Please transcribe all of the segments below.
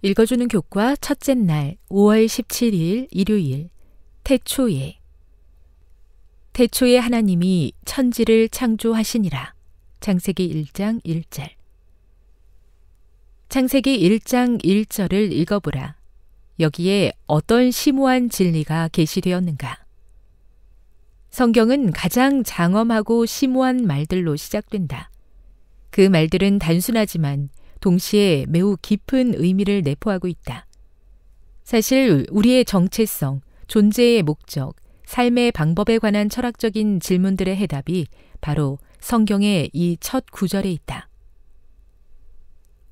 읽어주는 교과 첫째 날 5월 17일 일요일 태초에 태초에 하나님이 천지를 창조하시니라 창세기 1장 1절 창세기 1장 1절을 읽어보라 여기에 어떤 심오한 진리가 게시되었는가 성경은 가장 장엄하고 심오한 말들로 시작된다 그 말들은 단순하지만 동시에 매우 깊은 의미를 내포하고 있다. 사실 우리의 정체성, 존재의 목적, 삶의 방법에 관한 철학적인 질문들의 해답이 바로 성경의 이 첫 구절에 있다.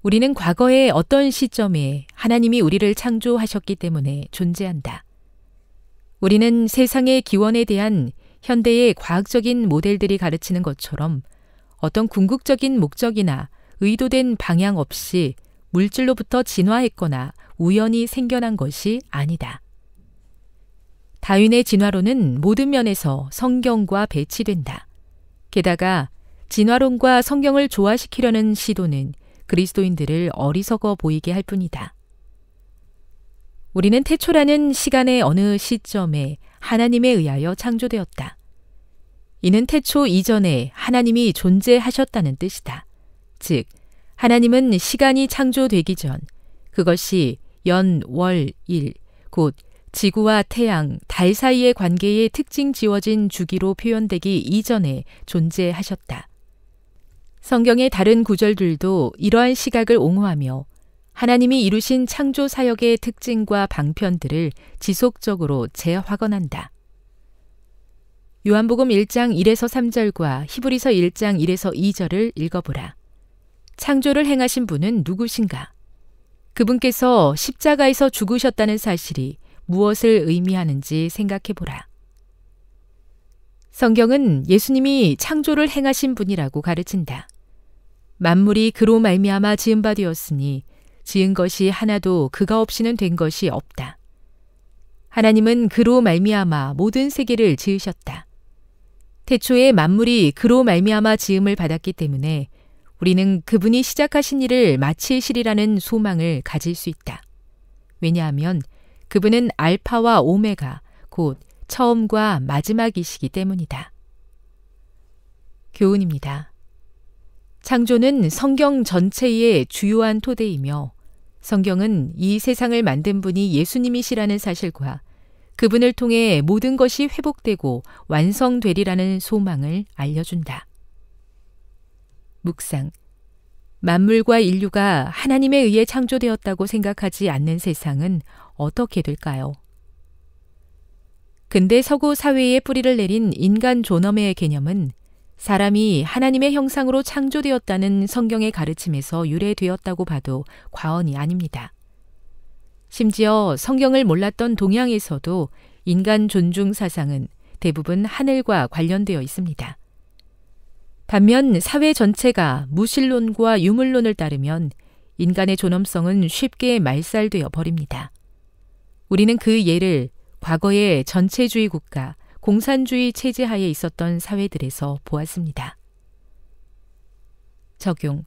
우리는 과거의 어떤 시점에 하나님이 우리를 창조하셨기 때문에 존재한다. 우리는 세상의 기원에 대한 현대의 과학적인 모델들이 가르치는 것처럼 어떤 궁극적인 목적이나 의도된 방향 없이 물질로부터 진화했거나 우연히 생겨난 것이 아니다. 다윈의 진화론은 모든 면에서 성경과 배치된다. 게다가 진화론과 성경을 조화시키려는 시도는 그리스도인들을 어리석어 보이게 할 뿐이다. 우리는 태초라는 시간의 어느 시점에 하나님에 의하여 창조되었다. 이는 태초 이전에 하나님이 존재하셨다는 뜻이다. 즉, 하나님은 시간이 창조되기 전 그것이 연, 월, 일, 곧 지구와 태양, 달 사이의 관계의 특징 지워진 주기로 표현되기 이전에 존재하셨다. 성경의 다른 구절들도 이러한 시각을 옹호하며 하나님이 이루신 창조 사역의 특징과 방편들을 지속적으로 재확언한다. 요한복음 1장 1에서 3절과 히브리서 1장 1에서 2절을 읽어보라. 창조를 행하신 분은 누구신가? 그분께서 십자가에서 죽으셨다는 사실이 무엇을 의미하는지 생각해 보라. 성경은 예수님이 창조를 행하신 분이라고 가르친다. 만물이 그로 말미암아 지은 바 되었으니 지은 것이 하나도 그가 없이는 된 것이 없다. 하나님은 그로 말미암아 모든 세계를 지으셨다. 태초에 만물이 그로 말미암아 지음을 받았기 때문에 우리는 그분이 시작하신 일을 마치시리라는 소망을 가질 수 있다. 왜냐하면 그분은 알파와 오메가, 곧 처음과 마지막이시기 때문이다. 교훈입니다. 창조는 성경 전체의 주요한 토대이며 성경은 이 세상을 만든 분이 예수님이시라는 사실과 그분을 통해 모든 것이 회복되고 완성되리라는 소망을 알려준다. 묵상. 만물과 인류가 하나님에 의해 창조되었다고 생각하지 않는 세상은 어떻게 될까요? 근대 서구 사회에 뿌리를 내린 인간 존엄의 개념은 사람이 하나님의 형상으로 창조되었다는 성경의 가르침에서 유래되었다고 봐도 과언이 아닙니다. 심지어 성경을 몰랐던 동양에서도 인간 존중 사상은 대부분 하늘과 관련되어 있습니다. 반면 사회 전체가 무신론과 유물론을 따르면 인간의 존엄성은 쉽게 말살되어 버립니다. 우리는 그 예를 과거의 전체주의 국가, 공산주의 체제 하에 있었던 사회들에서 보았습니다. 적용.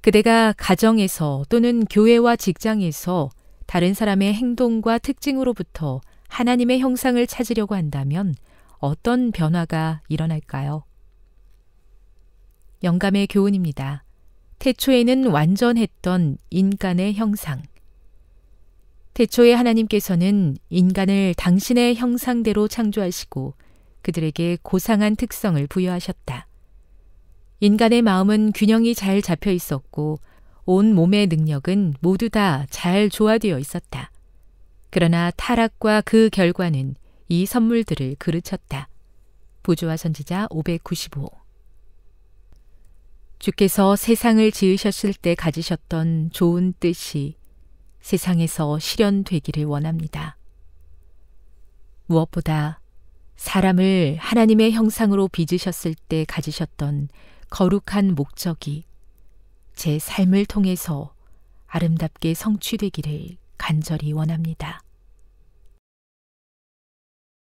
그대가 가정에서 또는 교회와 직장에서 다른 사람의 행동과 특징으로부터 하나님의 형상을 찾으려고 한다면 어떤 변화가 일어날까요? 영감의 교훈입니다. 태초에는 완전했던 인간의 형상. 태초에 하나님께서는 인간을 당신의 형상대로 창조하시고 그들에게 고상한 특성을 부여하셨다. 인간의 마음은 균형이 잘 잡혀 있었고 온 몸의 능력은 모두 다 잘 조화되어 있었다. 그러나 타락과 그 결과는 이 선물들을 그르쳤다. 부조와 선지자 595 주께서 세상을 지으셨을 때 가지셨던 좋은 뜻이 세상에서 실현되기를 원합니다. 무엇보다 사람을 하나님의 형상으로 빚으셨을 때 가지셨던 거룩한 목적이 제 삶을 통해서 아름답게 성취되기를 간절히 원합니다.